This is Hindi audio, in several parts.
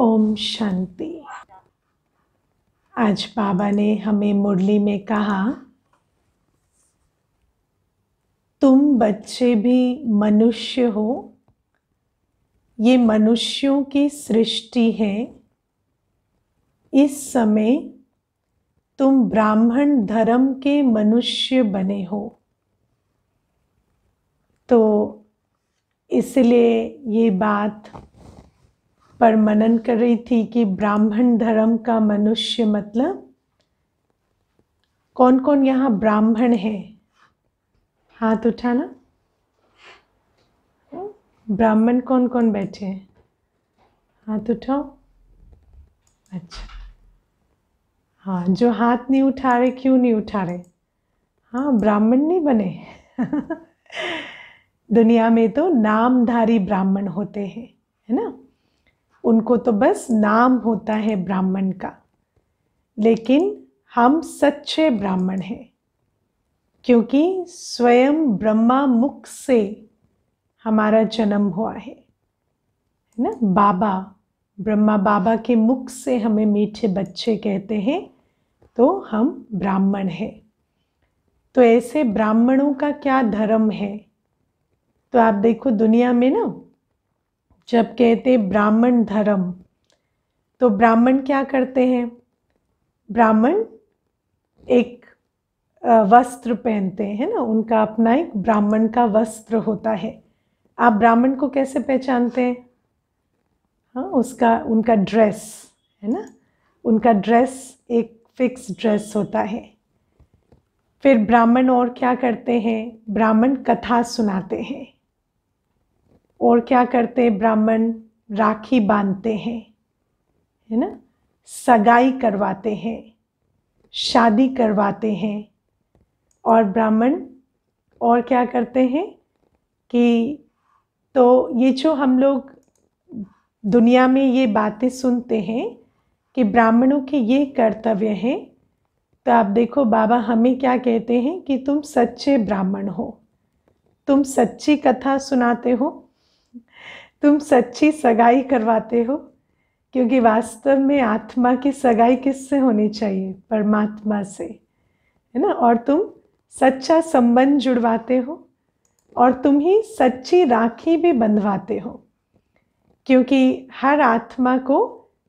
ओम शांति आज बाबा ने हमें मुरली में कहा तुम बच्चे भी मनुष्य हो ये मनुष्यों की सृष्टि है इस समय तुम ब्राह्मण धर्म के मनुष्य बने हो तो इसलिए ये बात पर मनन कर रही थी कि ब्राह्मण धर्म का मनुष्य मतलब कौन कौन यहाँ ब्राह्मण है हाथ उठाना ब्राह्मण कौन कौन बैठे हैं हाथ उठाओ अच्छा हाँ जो हाथ नहीं उठा रहे क्यों नहीं उठा रहे हाँ ब्राह्मण नहीं बने दुनिया में तो नामधारी ब्राह्मण होते हैं है ना उनको तो बस नाम होता है ब्राह्मण का लेकिन हम सच्चे ब्राह्मण हैं क्योंकि स्वयं ब्रह्मा मुख से हमारा जन्म हुआ है ना बाबा ब्रह्मा बाबा के मुख से हमें मीठे बच्चे कहते हैं तो हम ब्राह्मण हैं तो ऐसे ब्राह्मणों का क्या धर्म है तो आप देखो दुनिया में ना जब कहते ब्राह्मण धर्म तो ब्राह्मण क्या करते हैं ब्राह्मण एक वस्त्र पहनते हैं ना उनका अपना एक ब्राह्मण का वस्त्र होता है आप ब्राह्मण को कैसे पहचानते हैं हाँ उसका उनका ड्रेस है ना उनका ड्रेस एक फिक्स ड्रेस होता है फिर ब्राह्मण और क्या करते हैं ब्राह्मण कथा सुनाते हैं और क्या करते हैं ब्राह्मण राखी बांधते हैं है ना सगाई करवाते हैं शादी करवाते हैं और ब्राह्मण और क्या करते हैं कि तो ये जो हम लोग दुनिया में ये बातें सुनते हैं कि ब्राह्मणों के ये कर्तव्य हैं तो आप देखो बाबा हमें क्या कहते हैं कि तुम सच्चे ब्राह्मण हो तुम सच्ची कथा सुनाते हो तुम सच्ची सगाई करवाते हो क्योंकि वास्तव में आत्मा की सगाई किससे होनी चाहिए परमात्मा से है ना और तुम सच्चा संबंध जुड़वाते हो और तुम ही सच्ची राखी भी बंधवाते हो क्योंकि हर आत्मा को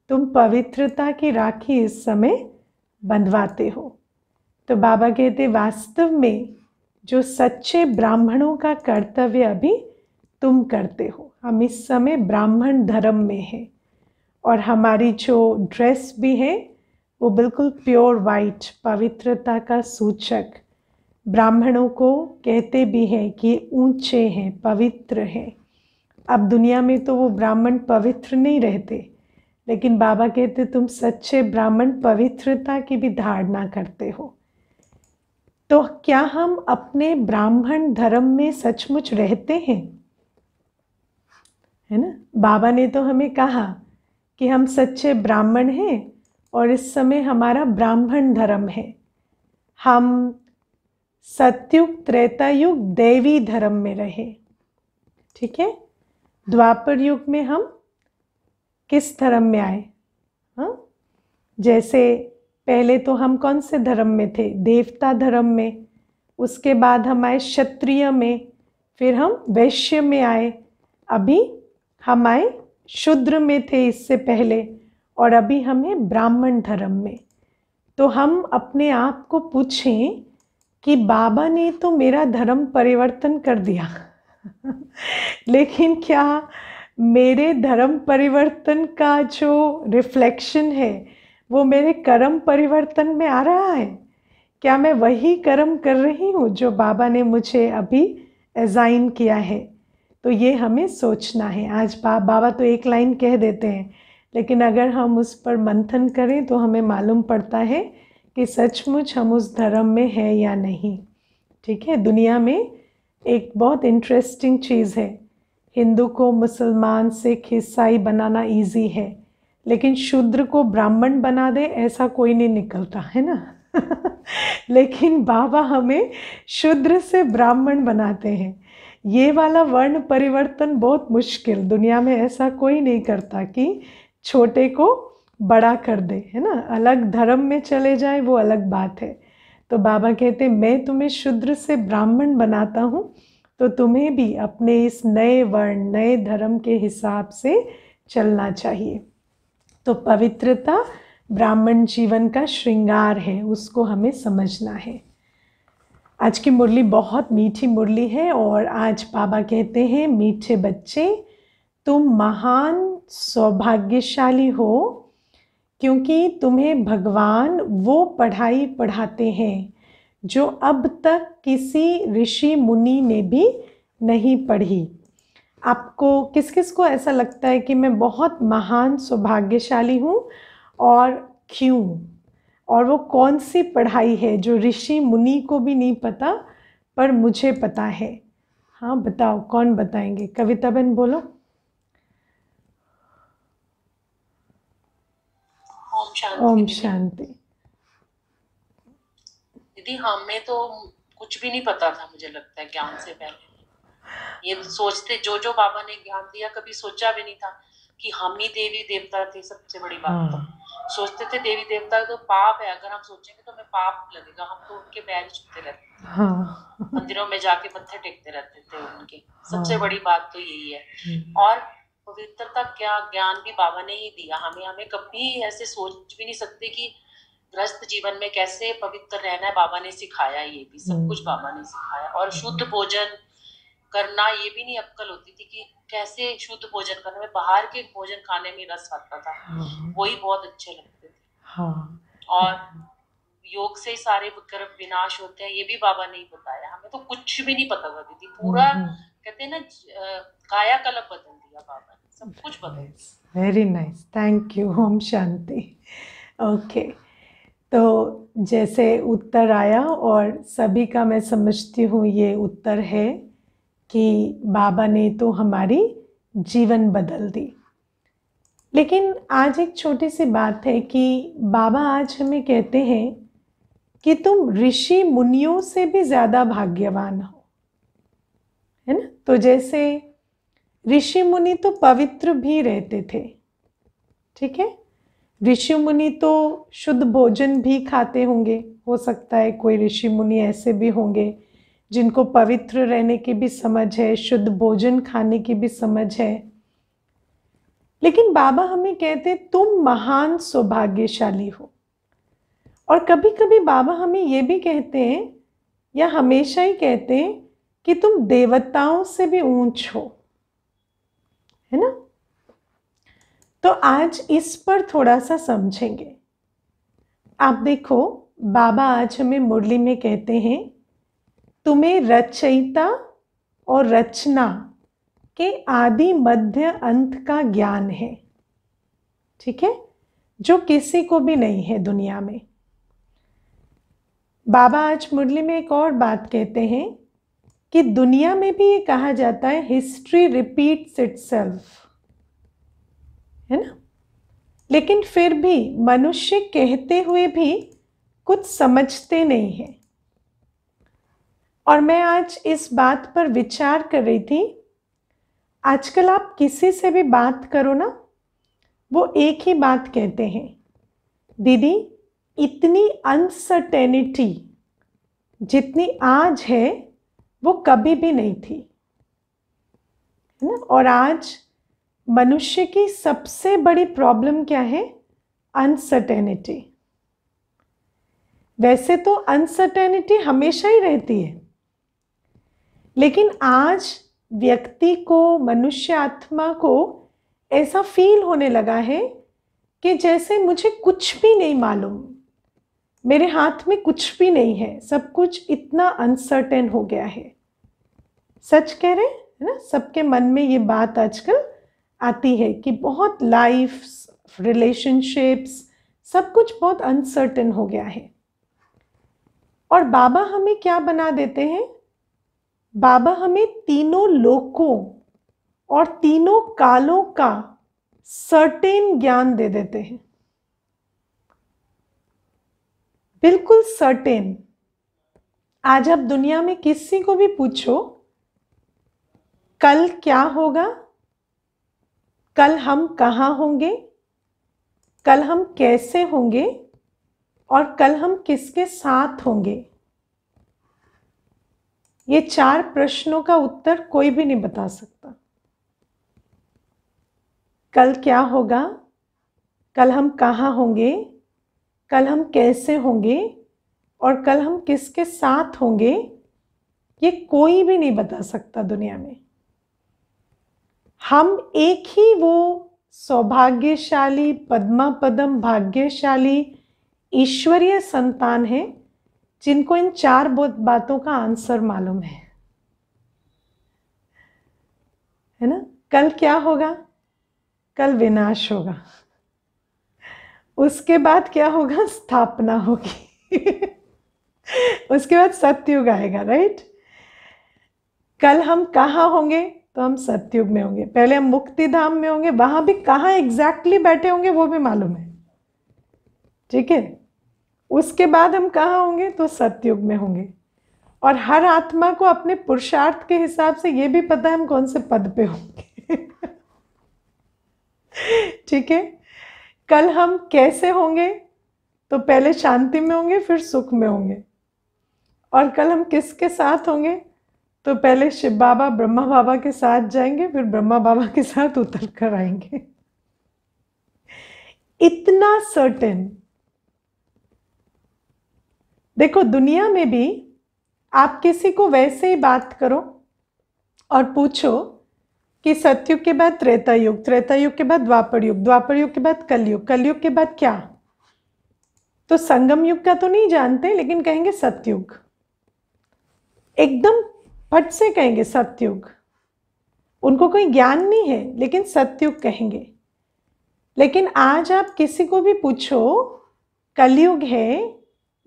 तुम पवित्रता की राखी इस समय बंधवाते हो तो बाबा कहते वास्तव में जो सच्चे ब्राह्मणों का कर्तव्य अभी तुम करते हो हम इस समय ब्राह्मण धर्म में हैं और हमारी जो ड्रेस भी है वो बिल्कुल प्योर वाइट पवित्रता का सूचक ब्राह्मणों को कहते भी हैं कि ऊंचे हैं पवित्र हैं अब दुनिया में तो वो ब्राह्मण पवित्र नहीं रहते लेकिन बाबा कहते तुम सच्चे ब्राह्मण पवित्रता की भी धारणा करते हो तो क्या हम अपने ब्राह्मण धर्म में सचमुच रहते हैं है ना बाबा ने तो हमें कहा कि हम सच्चे ब्राह्मण हैं और इस समय हमारा ब्राह्मण धर्म है हम सत्युग त्रेता युग देवी धर्म में रहे ठीक है द्वापर युग में हम किस धर्म में आए हाँ जैसे पहले तो हम कौन से धर्म में थे देवता धर्म में उसके बाद हम आए क्षत्रिय में फिर हम वैश्य में आए अभी हम आए शुद्र में थे इससे पहले और अभी हमें ब्राह्मण धर्म में तो हम अपने आप को पूछें कि बाबा ने तो मेरा धर्म परिवर्तन कर दिया लेकिन क्या मेरे धर्म परिवर्तन का जो रिफ्लेक्शन है वो मेरे कर्म परिवर्तन में आ रहा है क्या मैं वही कर्म कर रही हूँ जो बाबा ने मुझे अभी एजाइन किया है तो ये हमें सोचना है आज बा, बाबा तो एक लाइन कह देते हैं लेकिन अगर हम उस पर मंथन करें तो हमें मालूम पड़ता है कि सचमुच हम उस धर्म में है या नहीं ठीक है दुनिया में एक बहुत इंटरेस्टिंग चीज़ है हिंदू को मुसलमान सिख ईसाई बनाना इजी है लेकिन शूद्र को ब्राह्मण बना दे ऐसा कोई नहीं निकलता है ना लेकिन बाबा हमें शूद्र से ब्राह्मण बनाते हैं ये वाला वर्ण परिवर्तन बहुत मुश्किल दुनिया में ऐसा कोई नहीं करता कि छोटे को बड़ा कर दे है ना अलग धर्म में चले जाए वो अलग बात है तो बाबा कहते मैं तुम्हें शूद्र से ब्राह्मण बनाता हूँ तो तुम्हें भी अपने इस नए वर्ण नए धर्म के हिसाब से चलना चाहिए तो पवित्रता ब्राह्मण जीवन का श्रृंगार है उसको हमें समझना है आज की मुरली बहुत मीठी मुरली है और आज बाबा कहते हैं मीठे बच्चे तुम महान सौभाग्यशाली हो क्योंकि तुम्हें भगवान वो पढ़ाई पढ़ाते हैं जो अब तक किसी ऋषि मुनि ने भी नहीं पढ़ी आपको किस किस को ऐसा लगता है कि मैं बहुत महान सौभाग्यशाली हूँ और क्यों और वो कौन सी पढ़ाई है जो ऋषि मुनि को भी नहीं पता पर मुझे पता है हाँ बताओ कौन बताएंगे कविता बहन बोलो ओम शांति दीदी हमें तो कुछ भी नहीं पता था मुझे लगता है ज्ञान से पहले ये सोचते जो जो बाबा ने ज्ञान दिया कभी सोचा भी नहीं था कि हम ही देवी देवता थे सबसे बड़ी बात तो। हाँ। सोचते थे देवी देवता तो पाप है अगर हम सोचेंगे तो हमें पाप लगेगा हम तो उनके पैर छूते रहते थे हाँ। मंदिरों में जाके पत्थर टेकते रहते थे उनके सबसे हाँ। बड़ी बात तो यही है हम्म। और पवित्रता क्या ज्ञान भी बाबा ने ही दिया हमें हमें कभी ऐसे सोच भी नहीं सकते कि ग्रस्त जीवन में कैसे पवित्र रहना है बाबा ने सिखाया ये भी सब हम्म। कुछ बाबा ने सिखाया और शुद्ध हम्म। भोजन करना ये भी नहीं अक्कल होती थी कि कैसे शुद्ध भोजन करना में बाहर के भोजन खाने में रस आता था हाँ। वही बहुत अच्छे लगते थे हाँ। और योग से सारे विकर्म विनाश होते हैं ये भी बाबा ने बताया हमें तो कुछ भी नहीं पता था दीदी पूरा हम्म, हम्म। कहते हैं ना काया कलप बदल दिया बाबा ने सब कुछ बदल वेरी नाइस थैंक यू ओम शांति ओके तो जैसे उत्तर आया और सभी का मैं समझती हूँ ये उत्तर है कि बाबा ने तो हमारी जीवन बदल दी लेकिन आज एक छोटी सी बात है कि बाबा आज हमें कहते हैं कि तुम ऋषि मुनियों से भी ज़्यादा भाग्यवान हो है ना तो जैसे ऋषि मुनि तो पवित्र भी रहते थे ठीक है ऋषि मुनि तो शुद्ध भोजन भी खाते होंगे हो सकता है कोई ऋषि मुनि ऐसे भी होंगे जिनको पवित्र रहने की भी समझ है शुद्ध भोजन खाने की भी समझ है लेकिन बाबा हमें कहते तुम महान सौभाग्यशाली हो और कभी कभी बाबा हमें ये भी कहते हैं या हमेशा ही कहते हैं कि तुम देवताओं से भी ऊंच हो है ना तो आज इस पर थोड़ा सा समझेंगे आप देखो बाबा आज हमें मुरली में कहते हैं तुम्हें रचयिता और रचना के आदि मध्य अंत का ज्ञान है ठीक है जो किसी को भी नहीं है दुनिया में बाबा आज मुरली में एक और बात कहते हैं कि दुनिया में भी ये कहा जाता है हिस्ट्री रिपीट्स सेल्फ है ना लेकिन फिर भी मनुष्य कहते हुए भी कुछ समझते नहीं हैं और मैं आज इस बात पर विचार कर रही थी आजकल आप किसी से भी बात करो ना वो एक ही बात कहते हैं दीदी इतनी अनसर्टेनिटी जितनी आज है वो कभी भी नहीं थी है ना और आज मनुष्य की सबसे बड़ी प्रॉब्लम क्या है अनसर्टेनिटी वैसे तो अनसर्टेनिटी हमेशा ही रहती है लेकिन आज व्यक्ति को मनुष्य आत्मा को ऐसा फील होने लगा है कि जैसे मुझे कुछ भी नहीं मालूम मेरे हाथ में कुछ भी नहीं है सब कुछ इतना अनसर्टेन हो गया है सच कह रहे है ना सबके मन में ये बात आजकल आती है कि बहुत लाइफ रिलेशनशिप्स सब कुछ बहुत अनसर्टेन हो गया है और बाबा हमें क्या बना देते हैं बाबा हमें तीनों लोकों और तीनों कालों का सर्टेन ज्ञान दे देते हैं बिल्कुल सर्टेन आज आप दुनिया में किसी को भी पूछो कल क्या होगा कल हम कहाँ होंगे कल हम कैसे होंगे और कल हम किसके साथ होंगे ये चार प्रश्नों का उत्तर कोई भी नहीं बता सकता कल क्या होगा कल हम कहाँ होंगे कल हम कैसे होंगे और कल हम किसके साथ होंगे ये कोई भी नहीं बता सकता दुनिया में हम एक ही वो सौभाग्यशाली पद्मा पद्म भाग्यशाली ईश्वरीय संतान हैं जिनको इन चार बातों का आंसर मालूम है है ना कल क्या होगा कल विनाश होगा उसके बाद क्या होगा स्थापना होगी उसके बाद सत्युग आएगा राइट कल हम कहाँ होंगे तो हम सत्युग में होंगे पहले हम मुक्ति धाम में होंगे वहां भी कहाँ एग्जैक्टली exactly बैठे होंगे वो भी मालूम है ठीक है उसके बाद हम कहाँ होंगे तो सत्युग में होंगे और हर आत्मा को अपने पुरुषार्थ के हिसाब से ये भी पता है हम कौन से पद पे होंगे ठीक है कल हम कैसे होंगे तो पहले शांति में होंगे फिर सुख में होंगे और कल हम किसके साथ होंगे तो पहले शिव बाबा ब्रह्मा बाबा के साथ जाएंगे फिर ब्रह्मा बाबा के साथ उतर कर आएंगे इतना सर्टेन देखो दुनिया में भी आप किसी को वैसे ही बात करो और पूछो कि सत्युग के बाद त्रेता युग त्रेता युग के बाद द्वापर युग द्वापर युग के बाद कलयुग कलयुग के बाद क्या तो संगम युग का तो नहीं जानते लेकिन कहेंगे सतयुग एकदम फट से कहेंगे सत्युग उनको कोई ज्ञान नहीं है लेकिन सत्युग कहेंगे लेकिन आज आप किसी को भी पूछो कलयुग है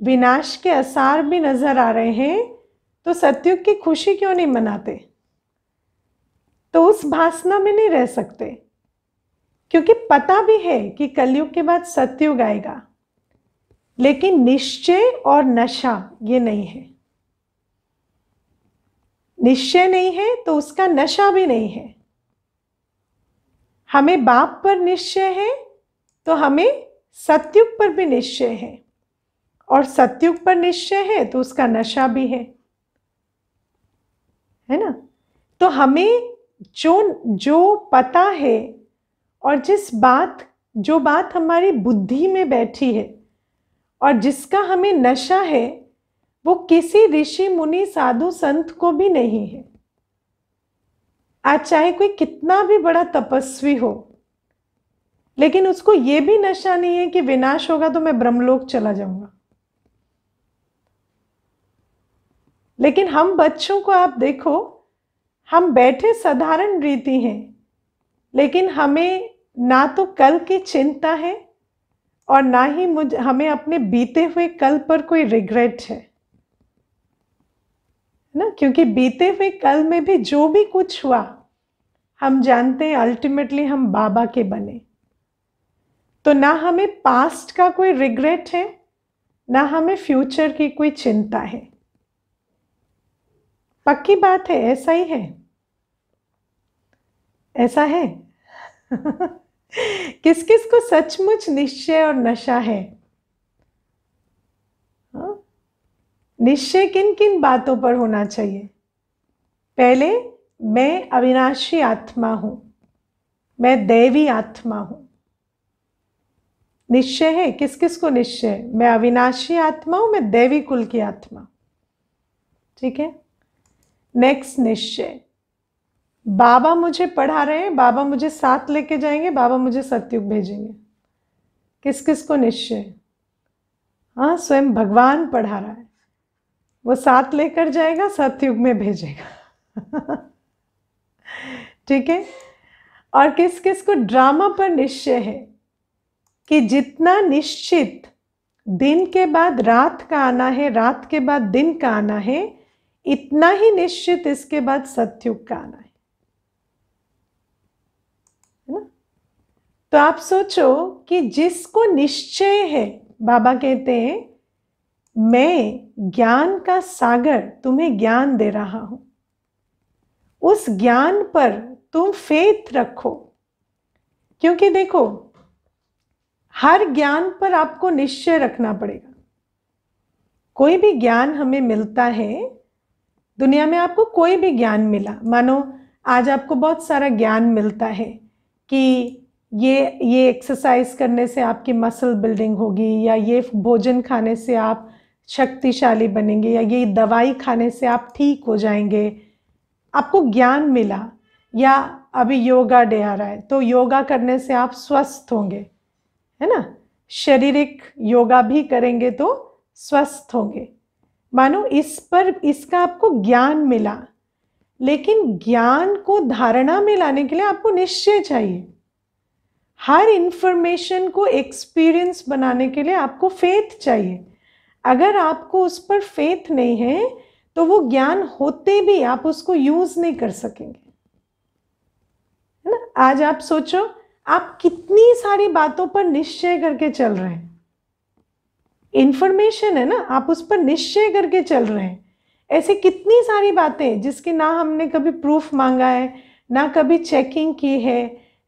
विनाश के आसार भी नज़र आ रहे हैं तो सत्युग की खुशी क्यों नहीं मनाते तो उस भासना में नहीं रह सकते क्योंकि पता भी है कि कलयुग के बाद सत्युग आएगा लेकिन निश्चय और नशा ये नहीं है निश्चय नहीं है तो उसका नशा भी नहीं है हमें बाप पर निश्चय है तो हमें सत्युग पर भी निश्चय है और सत्युग पर निश्चय है तो उसका नशा भी है है ना तो हमें जो जो पता है और जिस बात जो बात हमारी बुद्धि में बैठी है और जिसका हमें नशा है वो किसी ऋषि मुनि साधु संत को भी नहीं है आज चाहे कोई कितना भी बड़ा तपस्वी हो लेकिन उसको ये भी नशा नहीं है कि विनाश होगा तो मैं ब्रह्मलोक चला जाऊंगा लेकिन हम बच्चों को आप देखो हम बैठे साधारण रीति हैं लेकिन हमें ना तो कल की चिंता है और ना ही मुझ हमें अपने बीते हुए कल पर कोई रिग्रेट है ना क्योंकि बीते हुए कल में भी जो भी कुछ हुआ हम जानते हैं अल्टीमेटली हम बाबा के बने तो ना हमें पास्ट का कोई रिग्रेट है ना हमें फ्यूचर की कोई चिंता है पक्की बात है ऐसा ही है ऐसा है किस किस को सचमुच निश्चय और नशा है हाँ? निश्चय किन किन बातों पर होना चाहिए पहले मैं अविनाशी आत्मा हूं मैं दैवी आत्मा हूं निश्चय है किस किस को निश्चय मैं अविनाशी आत्मा हूं मैं देवी कुल की आत्मा ठीक है नेक्स्ट निश्चय बाबा मुझे पढ़ा रहे हैं बाबा मुझे साथ लेके जाएंगे बाबा मुझे सत्युग भेजेंगे किस किस को निश्चय हाँ स्वयं भगवान पढ़ा रहा है वो साथ लेकर जाएगा सत्युग में भेजेगा ठीक है और किस किस को ड्रामा पर निश्चय है कि जितना निश्चित दिन के बाद रात का आना है रात के बाद दिन का आना है इतना ही निश्चित इसके बाद सत्युग का आना है ना तो आप सोचो कि जिसको निश्चय है बाबा कहते हैं मैं ज्ञान का सागर तुम्हें ज्ञान दे रहा हूं उस ज्ञान पर तुम फेथ रखो क्योंकि देखो हर ज्ञान पर आपको निश्चय रखना पड़ेगा कोई भी ज्ञान हमें मिलता है दुनिया में आपको कोई भी ज्ञान मिला मानो आज आपको बहुत सारा ज्ञान मिलता है कि ये ये एक्सरसाइज करने से आपकी मसल बिल्डिंग होगी या ये भोजन खाने से आप शक्तिशाली बनेंगे या ये दवाई खाने से आप ठीक हो जाएंगे आपको ज्ञान मिला या अभी योगा डे आ रहा है तो योगा करने से आप स्वस्थ होंगे है ना शारीरिक योगा भी करेंगे तो स्वस्थ होंगे मानो इस पर इसका आपको ज्ञान मिला लेकिन ज्ञान को धारणा में लाने के लिए आपको निश्चय चाहिए हर इन्फॉर्मेशन को एक्सपीरियंस बनाने के लिए आपको फेथ चाहिए अगर आपको उस पर फेथ नहीं है तो वो ज्ञान होते भी आप उसको यूज़ नहीं कर सकेंगे है ना आज आप सोचो आप कितनी सारी बातों पर निश्चय करके चल रहे हैं इन्फॉर्मेशन है ना आप उस पर निश्चय करके चल रहे हैं ऐसे कितनी सारी बातें जिसकी ना हमने कभी प्रूफ मांगा है ना कभी चेकिंग की है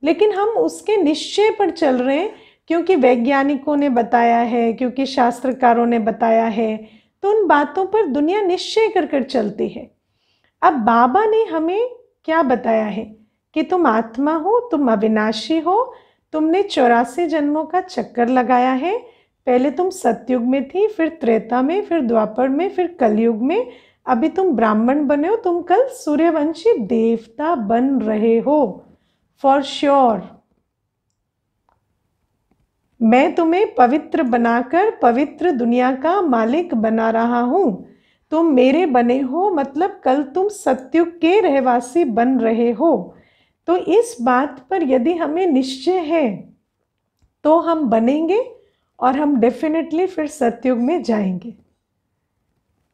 लेकिन हम उसके निश्चय पर चल रहे हैं क्योंकि वैज्ञानिकों ने बताया है क्योंकि शास्त्रकारों ने बताया है तो उन बातों पर दुनिया निश्चय कर कर चलती है अब बाबा ने हमें क्या बताया है कि तुम आत्मा हो तुम अविनाशी हो तुमने चौरासी जन्मों का चक्कर लगाया है पहले तुम सतयुग में थी फिर त्रेता में फिर द्वापर में फिर कलयुग में अभी तुम ब्राह्मण बने हो तुम कल सूर्यवंशी देवता बन रहे हो फॉर श्योर sure. मैं तुम्हें पवित्र बनाकर पवित्र दुनिया का मालिक बना रहा हूँ तुम मेरे बने हो मतलब कल तुम सत्युग के रहवासी बन रहे हो तो इस बात पर यदि हमें निश्चय है तो हम बनेंगे और हम डेफिनेटली फिर सत्युग में जाएंगे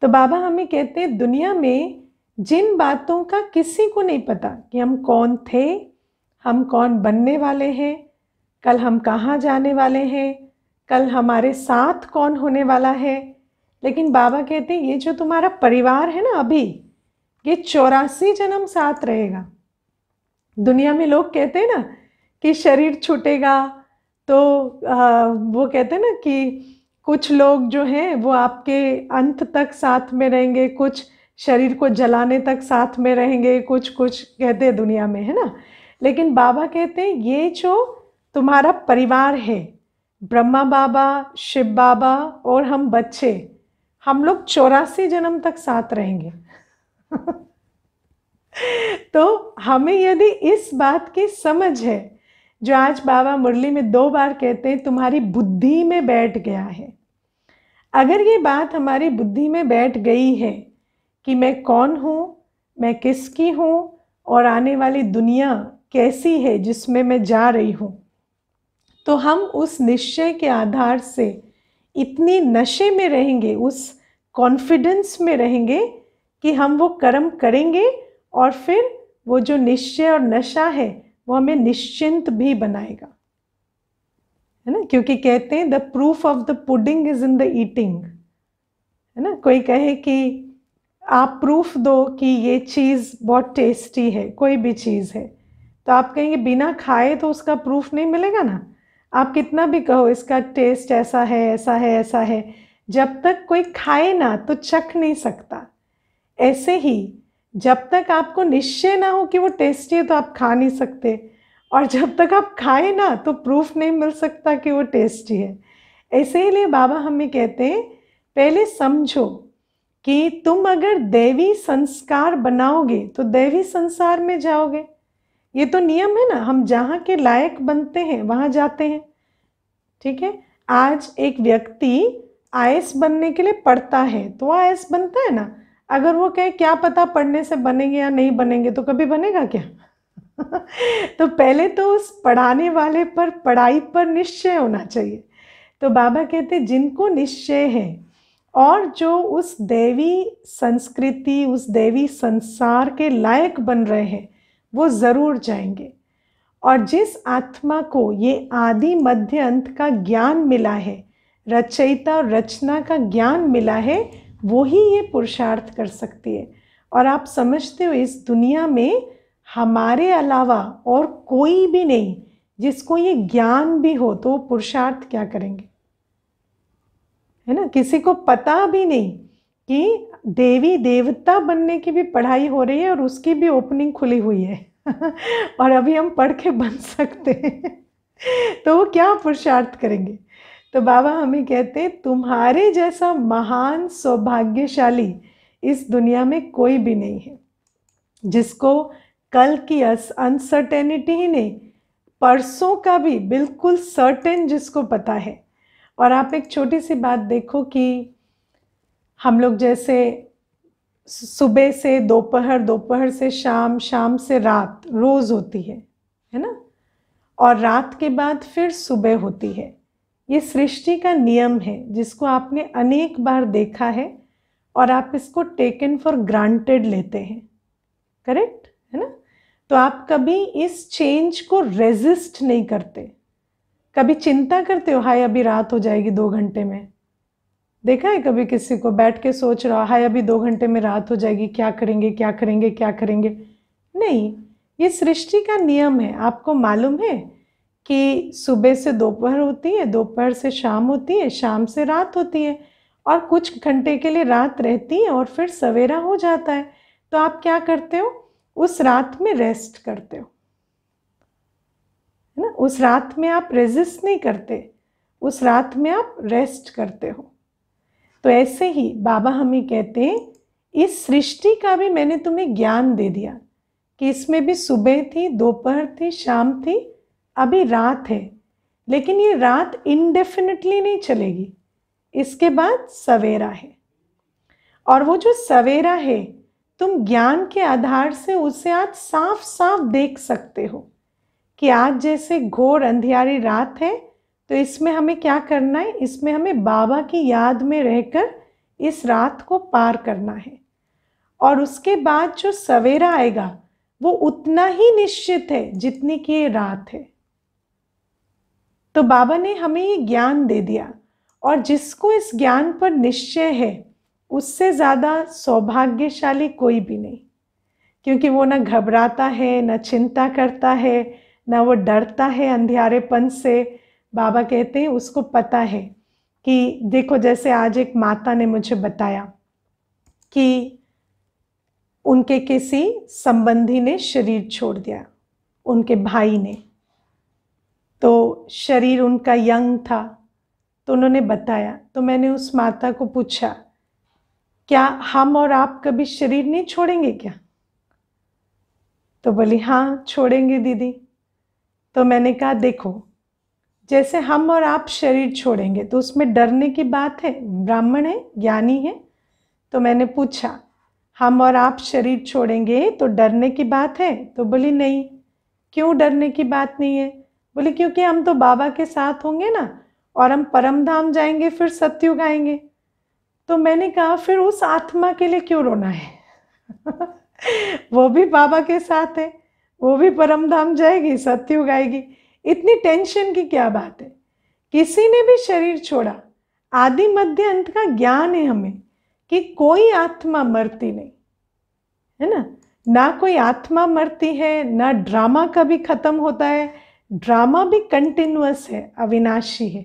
तो बाबा हमें कहते हैं दुनिया में जिन बातों का किसी को नहीं पता कि हम कौन थे हम कौन बनने वाले हैं कल हम कहाँ जाने वाले हैं कल हमारे साथ कौन होने वाला है लेकिन बाबा कहते हैं ये जो तुम्हारा परिवार है ना अभी ये चौरासी जन्म साथ रहेगा दुनिया में लोग कहते हैं ना कि शरीर छूटेगा तो आ, वो कहते हैं ना कि कुछ लोग जो हैं वो आपके अंत तक साथ में रहेंगे कुछ शरीर को जलाने तक साथ में रहेंगे कुछ कुछ कहते हैं दुनिया में है ना लेकिन बाबा कहते हैं ये जो तुम्हारा परिवार है ब्रह्मा बाबा शिव बाबा और हम बच्चे हम लोग चौरासी जन्म तक साथ रहेंगे तो हमें यदि इस बात की समझ है जो आज बाबा मुरली में दो बार कहते हैं तुम्हारी बुद्धि में बैठ गया है अगर ये बात हमारी बुद्धि में बैठ गई है कि मैं कौन हूँ मैं किसकी हूँ और आने वाली दुनिया कैसी है जिसमें मैं जा रही हूँ तो हम उस निश्चय के आधार से इतनी नशे में रहेंगे उस कॉन्फिडेंस में रहेंगे कि हम वो कर्म करेंगे और फिर वो जो निश्चय और नशा है वो हमें निश्चिंत भी बनाएगा है ना क्योंकि कहते हैं the proof of the pudding is in the eating है ना कोई कहे कि आप प्रूफ दो कि ये चीज़ बहुत टेस्टी है कोई भी चीज़ है तो आप कहेंगे बिना खाए तो उसका प्रूफ नहीं मिलेगा ना आप कितना भी कहो इसका टेस्ट ऐसा है ऐसा है ऐसा है जब तक कोई खाए ना तो चख नहीं सकता ऐसे ही जब तक आपको निश्चय ना हो कि वो टेस्टी है तो आप खा नहीं सकते और जब तक आप खाए ना तो प्रूफ नहीं मिल सकता कि वो टेस्टी है ऐसे ही लिए बाबा हमें कहते हैं पहले समझो कि तुम अगर देवी संस्कार बनाओगे तो देवी संसार में जाओगे ये तो नियम है ना हम जहाँ के लायक बनते हैं वहाँ जाते हैं ठीक है आज एक व्यक्ति आई बनने के लिए पढ़ता है तो आई बनता है ना अगर वो कहे क्या पता पढ़ने से बनेंगे या नहीं बनेंगे तो कभी बनेगा क्या तो पहले तो उस पढ़ाने वाले पर पढ़ाई पर निश्चय होना चाहिए तो बाबा कहते जिनको निश्चय है और जो उस देवी संस्कृति उस देवी संसार के लायक बन रहे हैं वो ज़रूर जाएंगे और जिस आत्मा को ये आदि मध्य अंत का ज्ञान मिला है रचयिता और रचना का ज्ञान मिला है वो ही ये पुरुषार्थ कर सकती है और आप समझते हो इस दुनिया में हमारे अलावा और कोई भी नहीं जिसको ये ज्ञान भी हो तो पुरुषार्थ क्या करेंगे है ना किसी को पता भी नहीं कि देवी देवता बनने की भी पढ़ाई हो रही है और उसकी भी ओपनिंग खुली हुई है और अभी हम पढ़ के बन सकते हैं तो वो क्या पुरुषार्थ करेंगे तो बाबा हमें कहते हैं तुम्हारे जैसा महान सौभाग्यशाली इस दुनिया में कोई भी नहीं है जिसको कल की अस अनसर्टेनिटी ही नहीं परसों का भी बिल्कुल सर्टेन जिसको पता है और आप एक छोटी सी बात देखो कि हम लोग जैसे सुबह से दोपहर दोपहर से शाम शाम से रात रोज़ होती है है ना और रात के बाद फिर सुबह होती है ये सृष्टि का नियम है जिसको आपने अनेक बार देखा है और आप इसको टेकन फॉर ग्रांटेड लेते हैं करेक्ट है ना तो आप कभी इस चेंज को रेजिस्ट नहीं करते कभी चिंता करते हो हाय अभी रात हो जाएगी दो घंटे में देखा है कभी किसी को बैठ के सोच रहा हाय अभी दो घंटे में रात हो जाएगी क्या करेंगे क्या करेंगे क्या करेंगे नहीं ये सृष्टि का नियम है आपको मालूम है कि सुबह से दोपहर होती है दोपहर से शाम होती है शाम से रात होती है और कुछ घंटे के लिए रात रहती है और फिर सवेरा हो जाता है तो आप क्या करते हो उस रात में रेस्ट करते हो है ना उस रात में आप रेजिस्ट नहीं करते उस रात में आप रेस्ट करते हो तो ऐसे ही बाबा हमें कहते हैं इस सृष्टि का भी मैंने तुम्हें ज्ञान दे दिया कि इसमें भी सुबह थी दोपहर थी शाम थी अभी रात है लेकिन ये रात इनडेफिनेटली नहीं चलेगी इसके बाद सवेरा है और वो जो सवेरा है तुम ज्ञान के आधार से उसे आज साफ साफ देख सकते हो कि आज जैसे घोर अंधियारी रात है तो इसमें हमें क्या करना है इसमें हमें बाबा की याद में रहकर इस रात को पार करना है और उसके बाद जो सवेरा आएगा वो उतना ही निश्चित है जितनी कि ये रात है तो बाबा ने हमें ये ज्ञान दे दिया और जिसको इस ज्ञान पर निश्चय है उससे ज़्यादा सौभाग्यशाली कोई भी नहीं क्योंकि वो ना घबराता है ना चिंता करता है ना वो डरता है अंधेरेपन से बाबा कहते हैं उसको पता है कि देखो जैसे आज एक माता ने मुझे बताया कि उनके किसी संबंधी ने शरीर छोड़ दिया उनके भाई ने तो शरीर उनका यंग था तो उन्होंने बताया तो मैंने उस माता को पूछा क्या हम और आप कभी शरीर नहीं छोड़ेंगे क्या तो बोली हाँ छोड़ेंगे दीदी तो मैंने कहा देखो जैसे हम और आप शरीर छोड़ेंगे तो उसमें डरने की बात है ब्राह्मण है ज्ञानी है तो मैंने पूछा हम और आप शरीर छोड़ेंगे तो डरने की बात है तो बोली नहीं क्यों डरने की बात नहीं है बोले क्योंकि हम तो बाबा के साथ होंगे ना और हम परम धाम जाएंगे फिर सत्युग आएंगे तो मैंने कहा फिर उस आत्मा के लिए क्यों रोना है वो भी बाबा के साथ है वो भी परम धाम जाएगी सत्युग आएगी इतनी टेंशन की क्या बात है किसी ने भी शरीर छोड़ा आदि मध्य अंत का ज्ञान है हमें कि कोई आत्मा मरती नहीं है ना ना कोई आत्मा मरती है ना ड्रामा कभी ख़त्म होता है ड्रामा भी कंटिन्यूस है अविनाशी है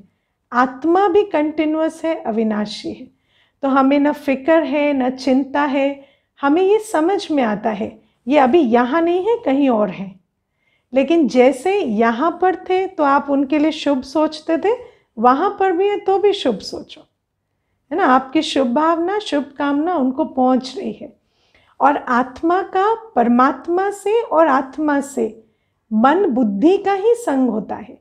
आत्मा भी कंटिन्यूस है अविनाशी है तो हमें न फिक्र है न चिंता है हमें ये समझ में आता है ये अभी यहाँ नहीं है कहीं और है लेकिन जैसे यहाँ पर थे तो आप उनके लिए शुभ सोचते थे वहाँ पर भी है तो भी शुभ सोचो है ना आपकी शुभ भावना शुभ कामना उनको पहुँच रही है और आत्मा का परमात्मा से और आत्मा से मन बुद्धि का ही संग होता है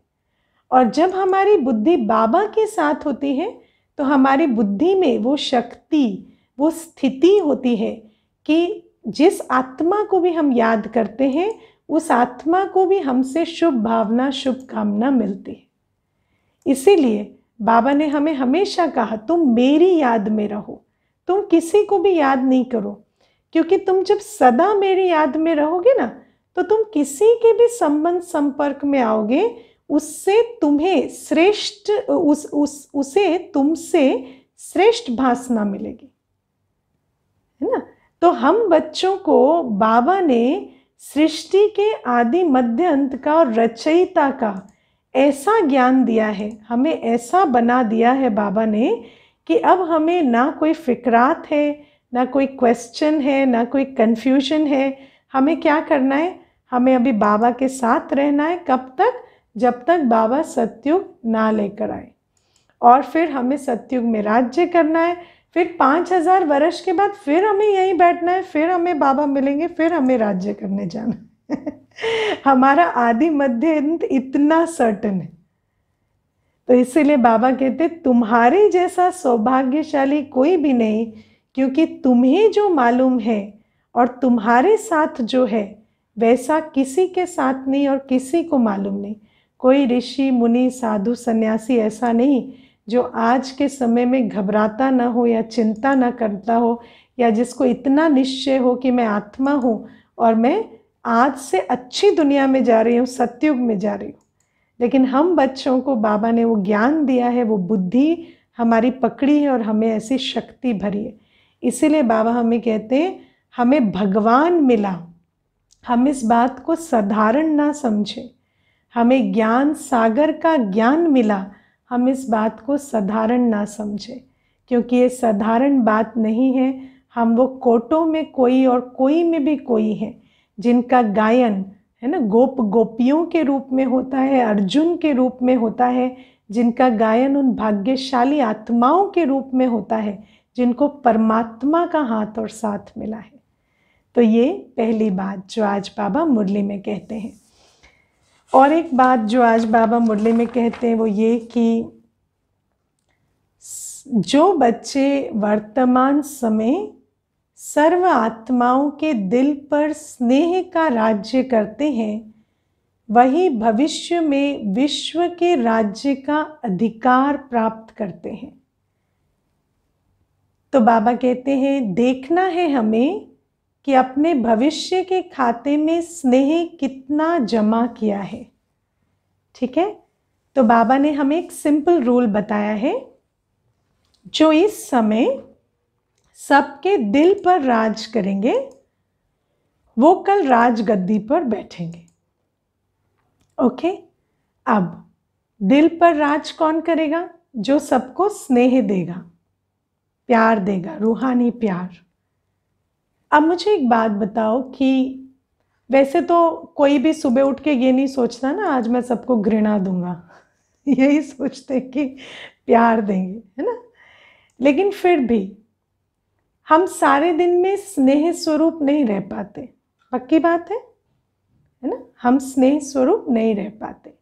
और जब हमारी बुद्धि बाबा के साथ होती है तो हमारी बुद्धि में वो शक्ति वो स्थिति होती है कि जिस आत्मा को भी हम याद करते हैं उस आत्मा को भी हमसे शुभ भावना शुभ कामना मिलती है इसीलिए बाबा ने हमें हमेशा कहा तुम मेरी याद में रहो तुम किसी को भी याद नहीं करो क्योंकि तुम जब सदा मेरी याद में रहोगे ना तो तुम किसी के भी संबंध संपर्क में आओगे उससे तुम्हें श्रेष्ठ उस उस उसे तुमसे श्रेष्ठ भासना मिलेगी है ना तो हम बच्चों को बाबा ने सृष्टि के आदि मध्य अंत का और रचयिता का ऐसा ज्ञान दिया है हमें ऐसा बना दिया है बाबा ने कि अब हमें ना कोई फिक्रात है ना कोई क्वेश्चन है ना कोई कन्फ्यूजन है हमें क्या करना है हमें अभी बाबा के साथ रहना है कब तक जब तक बाबा सत्युग ना लेकर आए और फिर हमें सत्युग में राज्य करना है फिर पाँच हज़ार वर्ष के बाद फिर हमें यहीं बैठना है फिर हमें बाबा मिलेंगे फिर हमें राज्य करने जाना है हमारा आदि मध्य अंत इतना सर्टन है तो इसीलिए बाबा कहते तुम्हारे जैसा सौभाग्यशाली कोई भी नहीं क्योंकि तुम्हें जो मालूम है और तुम्हारे साथ जो है वैसा किसी के साथ नहीं और किसी को मालूम नहीं कोई ऋषि मुनि साधु सन्यासी ऐसा नहीं जो आज के समय में घबराता ना हो या चिंता ना करता हो या जिसको इतना निश्चय हो कि मैं आत्मा हूँ और मैं आज से अच्छी दुनिया में जा रही हूँ सत्युग में जा रही हूँ लेकिन हम बच्चों को बाबा ने वो ज्ञान दिया है वो बुद्धि हमारी पकड़ी है और हमें ऐसी शक्ति भरी है इसीलिए बाबा हमें कहते हैं हमें भगवान मिला हम इस बात को साधारण ना समझें हमें ज्ञान सागर का ज्ञान मिला हम इस बात को साधारण ना समझें क्योंकि ये साधारण बात नहीं है हम वो कोटों में कोई और कोई में भी कोई है जिनका गायन है ना गोप गोपियों के रूप में होता है अर्जुन के रूप में होता है जिनका गायन उन भाग्यशाली आत्माओं के रूप में होता है जिनको परमात्मा का हाथ और साथ मिला है तो ये पहली बात जो आज बाबा मुरली में कहते हैं और एक बात जो आज बाबा मुरली में कहते हैं वो ये कि जो बच्चे वर्तमान समय सर्व आत्माओं के दिल पर स्नेह का राज्य करते हैं वही भविष्य में विश्व के राज्य का अधिकार प्राप्त करते हैं तो बाबा कहते हैं देखना है हमें कि अपने भविष्य के खाते में स्नेह कितना जमा किया है ठीक है तो बाबा ने हमें एक सिंपल रूल बताया है जो इस समय सबके दिल पर राज करेंगे वो कल राज गद्दी पर बैठेंगे ओके अब दिल पर राज कौन करेगा जो सबको स्नेह देगा प्यार देगा रूहानी प्यार अब मुझे एक बात बताओ कि वैसे तो कोई भी सुबह उठ के ये नहीं सोचता ना आज मैं सबको घृणा दूंगा यही सोचते कि प्यार देंगे है ना लेकिन फिर भी हम सारे दिन में स्नेह स्वरूप नहीं रह पाते पक्की बात है है ना हम स्नेह स्वरूप नहीं रह पाते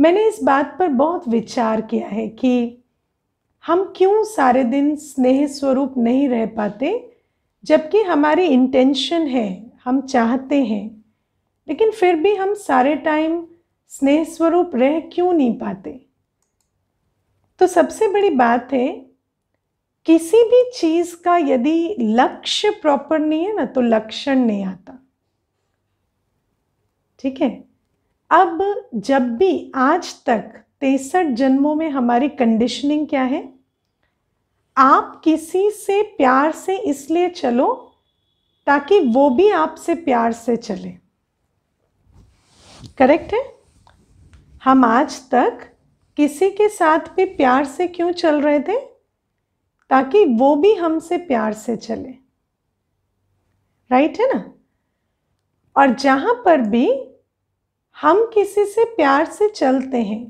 मैंने इस बात पर बहुत विचार किया है कि हम क्यों सारे दिन स्नेह स्वरूप नहीं रह पाते जबकि हमारी इंटेंशन है हम चाहते हैं लेकिन फिर भी हम सारे टाइम स्नेह स्वरूप रह क्यों नहीं पाते तो सबसे बड़ी बात है किसी भी चीज़ का यदि लक्ष्य प्रॉपर नहीं है ना तो लक्षण नहीं आता ठीक है अब जब भी आज तक तिरसठ जन्मों में हमारी कंडीशनिंग क्या है आप किसी से प्यार से इसलिए चलो ताकि वो भी आपसे प्यार से चले करेक्ट है हम आज तक किसी के साथ भी प्यार से क्यों चल रहे थे ताकि वो भी हमसे प्यार से चले राइट right है ना और जहां पर भी हम किसी से प्यार से चलते हैं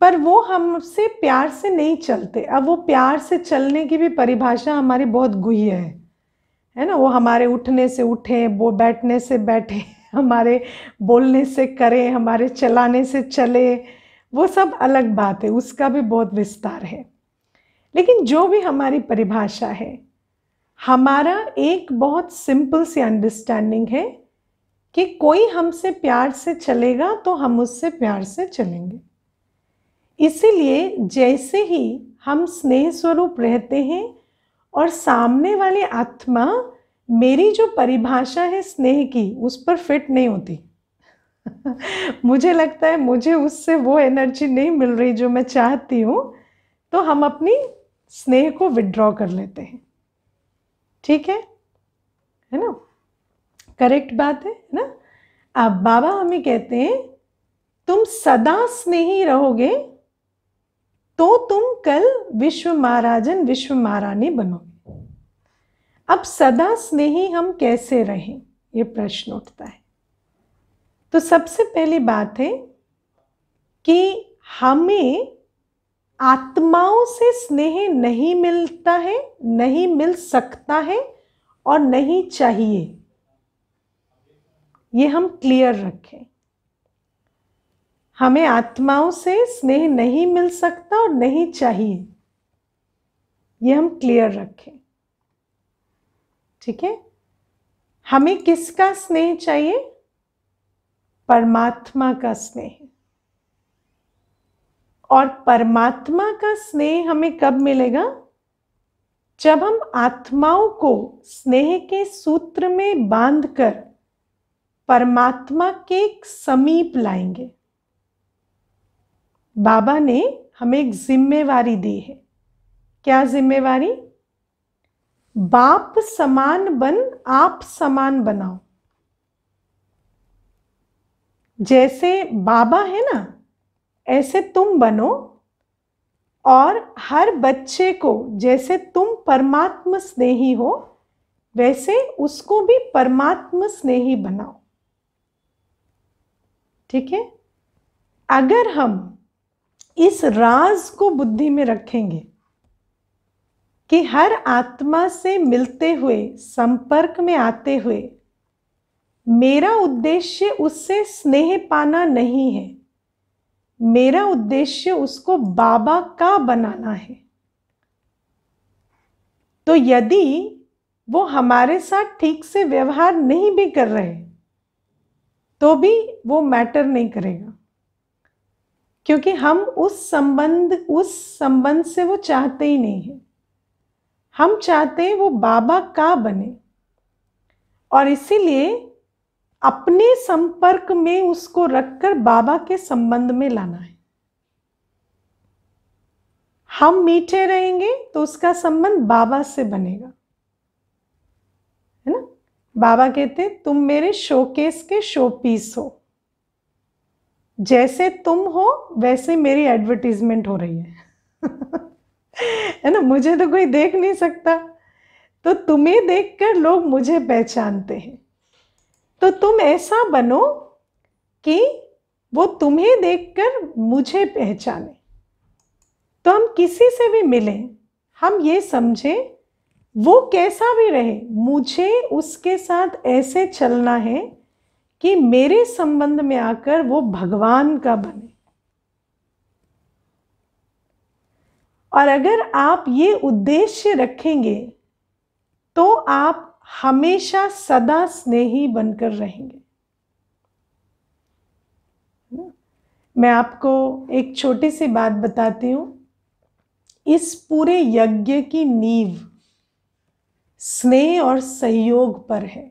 पर वो हमसे प्यार से नहीं चलते अब वो प्यार से चलने की भी परिभाषा हमारी बहुत गुह्य है है ना वो हमारे उठने से उठे वो बैठने से बैठे हमारे बोलने से करें हमारे चलाने से चले वो सब अलग बात है उसका भी बहुत विस्तार है लेकिन जो भी हमारी परिभाषा है हमारा एक बहुत सिंपल सी अंडरस्टैंडिंग है कि कोई हमसे प्यार से चलेगा तो हम उससे प्यार से चलेंगे इसीलिए जैसे ही हम स्नेह स्वरूप रहते हैं और सामने वाली आत्मा मेरी जो परिभाषा है स्नेह की उस पर फिट नहीं होती मुझे लगता है मुझे उससे वो एनर्जी नहीं मिल रही जो मैं चाहती हूँ तो हम अपनी स्नेह को विड्रॉ कर लेते हैं ठीक है है ना करेक्ट बात है ना अब बाबा हमें कहते हैं तुम सदा स्नेही रहोगे तो तुम कल विश्व महाराजन विश्व महारानी बनोगे अब सदा स्नेही हम कैसे रहें ये प्रश्न उठता है तो सबसे पहली बात है कि हमें आत्माओं से स्नेह नहीं मिलता है नहीं मिल सकता है और नहीं चाहिए ये हम क्लियर रखें हमें आत्माओं से स्नेह नहीं मिल सकता और नहीं चाहिए ये हम क्लियर रखें ठीक है हमें किसका स्नेह चाहिए परमात्मा का स्नेह और परमात्मा का स्नेह हमें कब मिलेगा जब हम आत्माओं को स्नेह के सूत्र में बांधकर परमात्मा के समीप लाएंगे बाबा ने हमें एक जिम्मेवारी दी है क्या जिम्मेवारी बाप समान बन आप समान बनाओ जैसे बाबा है ना ऐसे तुम बनो और हर बच्चे को जैसे तुम परमात्म स्नेही हो वैसे उसको भी परमात्म स्नेही बनाओ ठीक है अगर हम इस राज को बुद्धि में रखेंगे कि हर आत्मा से मिलते हुए संपर्क में आते हुए मेरा उद्देश्य उससे स्नेह पाना नहीं है मेरा उद्देश्य उसको बाबा का बनाना है तो यदि वो हमारे साथ ठीक से व्यवहार नहीं भी कर रहे तो भी वो मैटर नहीं करेगा क्योंकि हम उस संबंध उस संबंध से वो चाहते ही नहीं है हम चाहते हैं वो बाबा का बने और इसीलिए अपने संपर्क में उसको रखकर बाबा के संबंध में लाना है हम मीठे रहेंगे तो उसका संबंध बाबा से बनेगा है ना बाबा कहते तुम मेरे शोकेस के शोपीस हो जैसे तुम हो वैसे मेरी एडवर्टीजमेंट हो रही है है ना मुझे तो कोई देख नहीं सकता तो तुम्हें देखकर लोग मुझे पहचानते हैं तो तुम ऐसा बनो कि वो तुम्हें देखकर मुझे पहचाने तो हम किसी से भी मिलें हम ये समझें वो कैसा भी रहे मुझे उसके साथ ऐसे चलना है कि मेरे संबंध में आकर वो भगवान का बने और अगर आप ये उद्देश्य रखेंगे तो आप हमेशा सदा स्नेही बनकर रहेंगे मैं आपको एक छोटी सी बात बताती हूँ इस पूरे यज्ञ की नींव स्नेह और सहयोग पर है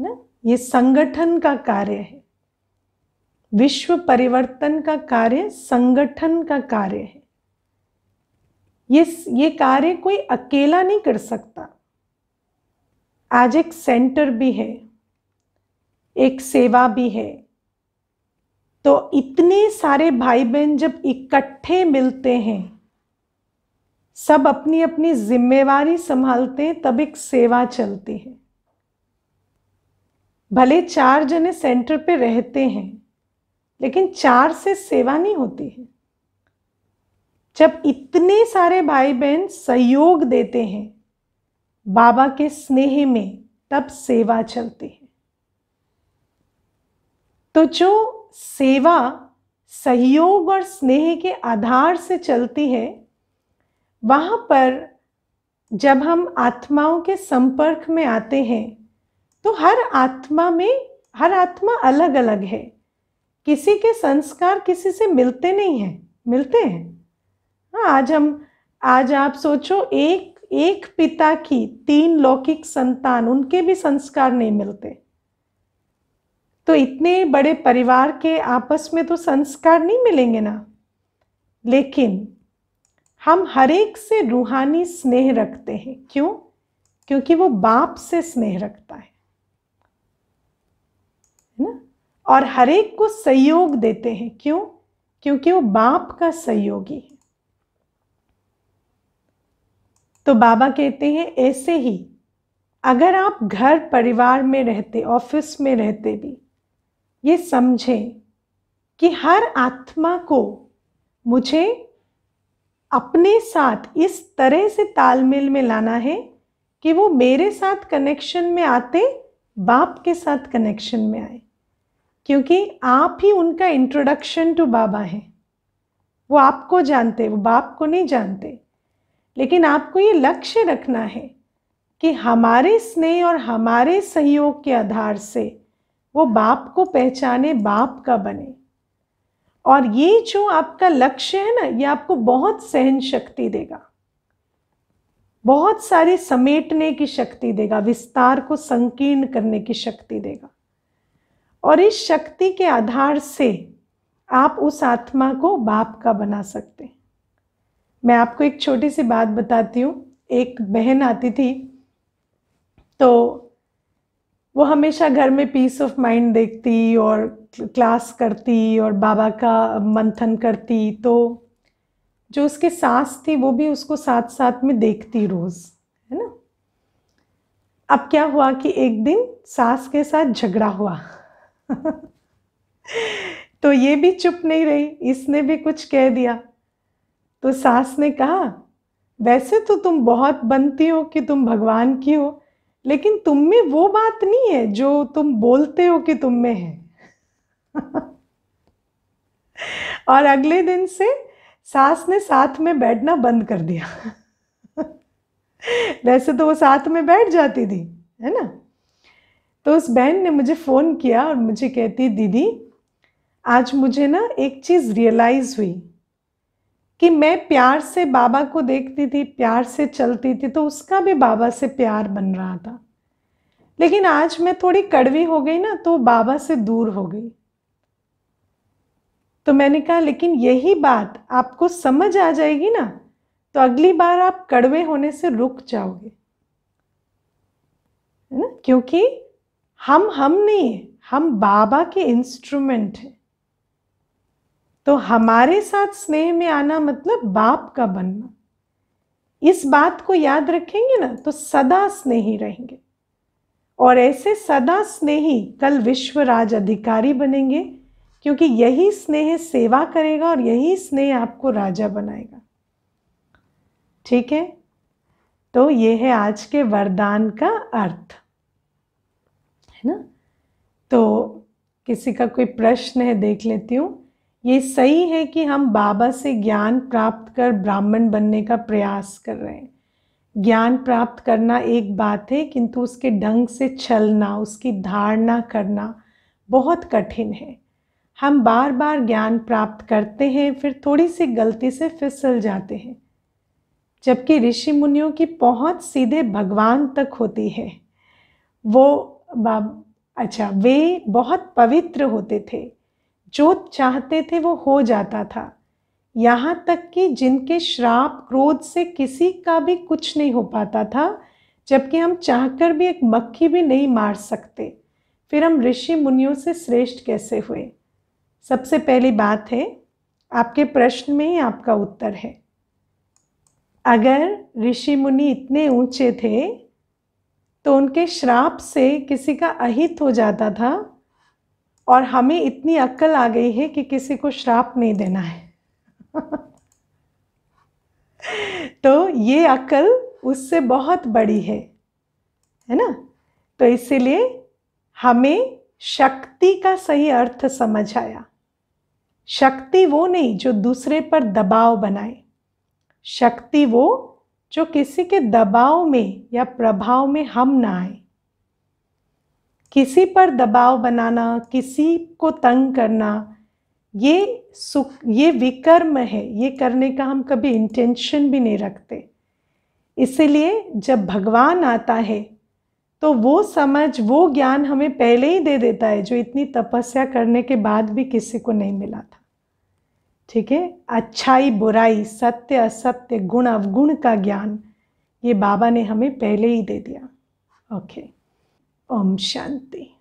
है ना ये संगठन का कार्य है विश्व परिवर्तन का कार्य संगठन का कार्य है ये ये कार्य कोई अकेला नहीं कर सकता आज एक सेंटर भी है एक सेवा भी है तो इतने सारे भाई बहन जब इकट्ठे मिलते हैं सब अपनी अपनी जिम्मेवारी संभालते हैं तब एक सेवा चलती है भले चार जने सेंटर पे रहते हैं लेकिन चार से सेवा नहीं होती है जब इतने सारे भाई बहन सहयोग देते हैं बाबा के स्नेह में तब सेवा चलती है तो जो सेवा सहयोग और स्नेह के आधार से चलती है वहाँ पर जब हम आत्माओं के संपर्क में आते हैं तो हर आत्मा में हर आत्मा अलग अलग है किसी के संस्कार किसी से मिलते नहीं हैं मिलते हैं हाँ आज हम आज आप सोचो एक एक पिता की तीन लौकिक संतान उनके भी संस्कार नहीं मिलते तो इतने बड़े परिवार के आपस में तो संस्कार नहीं मिलेंगे ना लेकिन हम हर एक से रूहानी स्नेह रखते हैं क्यों क्योंकि वो बाप से स्नेह रखता है है ना और हर एक को सहयोग देते हैं क्यों क्योंकि वो बाप का सहयोगी है तो बाबा कहते हैं ऐसे ही अगर आप घर परिवार में रहते ऑफिस में रहते भी ये समझें कि हर आत्मा को मुझे अपने साथ इस तरह से तालमेल में लाना है कि वो मेरे साथ कनेक्शन में आते बाप के साथ कनेक्शन में आए क्योंकि आप ही उनका इंट्रोडक्शन टू बाबा हैं वो आपको जानते वो बाप को नहीं जानते लेकिन आपको ये लक्ष्य रखना है कि हमारे स्नेह और हमारे सहयोग के आधार से वो बाप को पहचाने बाप का बने और ये जो आपका लक्ष्य है ना ये आपको बहुत सहन शक्ति देगा बहुत सारे समेटने की शक्ति देगा विस्तार को संकीर्ण करने की शक्ति देगा और इस शक्ति के आधार से आप उस आत्मा को बाप का बना सकते मैं आपको एक छोटी सी बात बताती हूँ एक बहन आती थी तो वो हमेशा घर में पीस ऑफ माइंड देखती और क्लास करती और बाबा का मंथन करती तो जो उसके सास थी वो भी उसको साथ साथ में देखती रोज़ है ना अब क्या हुआ कि एक दिन सास के साथ झगड़ा हुआ तो ये भी चुप नहीं रही इसने भी कुछ कह दिया तो सास ने कहा वैसे तो तुम बहुत बनती हो कि तुम भगवान की हो लेकिन तुम में वो बात नहीं है जो तुम बोलते हो कि तुम में है और अगले दिन से सास ने साथ में बैठना बंद कर दिया वैसे तो वो साथ में बैठ जाती थी है ना तो उस बहन ने मुझे फ़ोन किया और मुझे कहती दीदी आज मुझे ना एक चीज़ रियलाइज़ हुई कि मैं प्यार से बाबा को देखती थी प्यार से चलती थी तो उसका भी बाबा से प्यार बन रहा था लेकिन आज मैं थोड़ी कड़वी हो गई ना तो बाबा से दूर हो गई तो मैंने कहा लेकिन यही बात आपको समझ आ जाएगी ना तो अगली बार आप कड़वे होने से रुक जाओगे है ना क्योंकि हम हम नहीं है हम बाबा के इंस्ट्रूमेंट हैं तो हमारे साथ स्नेह में आना मतलब बाप का बनना इस बात को याद रखेंगे ना तो सदा स्नेही रहेंगे और ऐसे सदा स्नेही कल विश्व राज अधिकारी बनेंगे क्योंकि यही स्नेह सेवा करेगा और यही स्नेह आपको राजा बनाएगा ठीक है तो ये है आज के वरदान का अर्थ है ना तो किसी का कोई प्रश्न है देख लेती हूँ ये सही है कि हम बाबा से ज्ञान प्राप्त कर ब्राह्मण बनने का प्रयास कर रहे हैं ज्ञान प्राप्त करना एक बात है किंतु उसके ढंग से चलना उसकी धारणा करना बहुत कठिन है हम बार बार ज्ञान प्राप्त करते हैं फिर थोड़ी सी गलती से फिसल जाते हैं जबकि ऋषि मुनियों की पहुंच सीधे भगवान तक होती है वो बाब अच्छा वे बहुत पवित्र होते थे जो चाहते थे वो हो जाता था यहाँ तक कि जिनके श्राप क्रोध से किसी का भी कुछ नहीं हो पाता था जबकि हम चाहकर भी एक मक्खी भी नहीं मार सकते फिर हम ऋषि मुनियों से श्रेष्ठ कैसे हुए सबसे पहली बात है आपके प्रश्न में ही आपका उत्तर है अगर ऋषि मुनि इतने ऊंचे थे तो उनके श्राप से किसी का अहित हो जाता था और हमें इतनी अक्ल आ गई है कि किसी को श्राप नहीं देना है तो ये अक्ल उससे बहुत बड़ी है है ना तो इसीलिए हमें शक्ति का सही अर्थ समझ आया शक्ति वो नहीं जो दूसरे पर दबाव बनाए शक्ति वो जो किसी के दबाव में या प्रभाव में हम ना आए किसी पर दबाव बनाना किसी को तंग करना ये सुख ये विकर्म है ये करने का हम कभी इंटेंशन भी नहीं रखते इसलिए जब भगवान आता है तो वो समझ वो ज्ञान हमें पहले ही दे देता है जो इतनी तपस्या करने के बाद भी किसी को नहीं मिला था ठीक है अच्छाई बुराई सत्य असत्य गुण अवगुण का ज्ञान ये बाबा ने हमें पहले ही दे दिया ओके ओम शांति